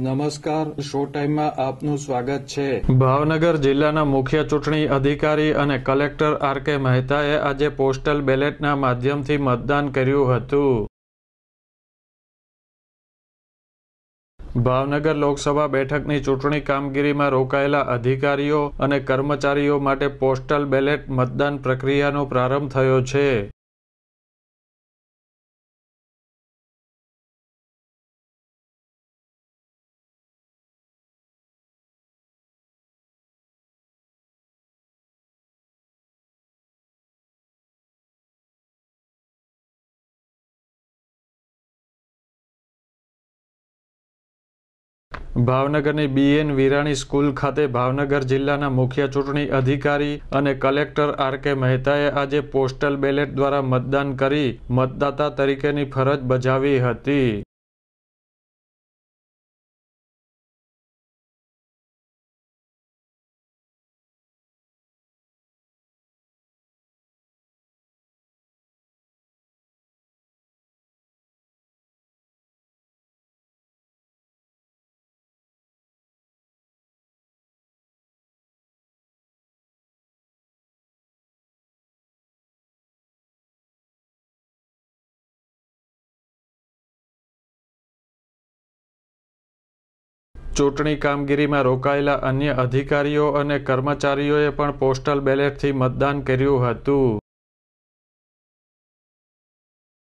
નમસ્કાર શો ટાઈમમાં આપનું સ્વાગત છે ભાવનગર જિલ્લાના મુખ્ય ચૂંટણી અધિકારી અને કલેક્ટર આર કે મહેતાએ આજે પોસ્ટલ બેલેટના માધ્યમથી મતદાન કર્યું હતું ભાવનગર લોકસભા બેઠકની ચૂંટણી કામગીરીમાં રોકાયેલા અધિકારીઓ અને કર્મચારીઓ માટે પોસ્ટલ બેલેટ મતદાન પ્રક્રિયાનો પ્રારંભ થયો છે ભાવનગરની બીએન વિરાણી સ્કૂલ ખાતે ભાવનગર જિલ્લાના મુખ્ય ચૂંટણી અધિકારી અને કલેક્ટર આર કે મહેતાએ આજે પોસ્ટલ બેલેટ દ્વારા મતદાન કરી મતદાતા તરીકેની ફરજ બજાવી હતી ચૂંટણી કામગીરીમાં રોકાયેલા અન્ય અધિકારીઓ અને કર્મચારીઓએ પણ પોસ્ટલ બેલેટથી મતદાન કર્યું હતું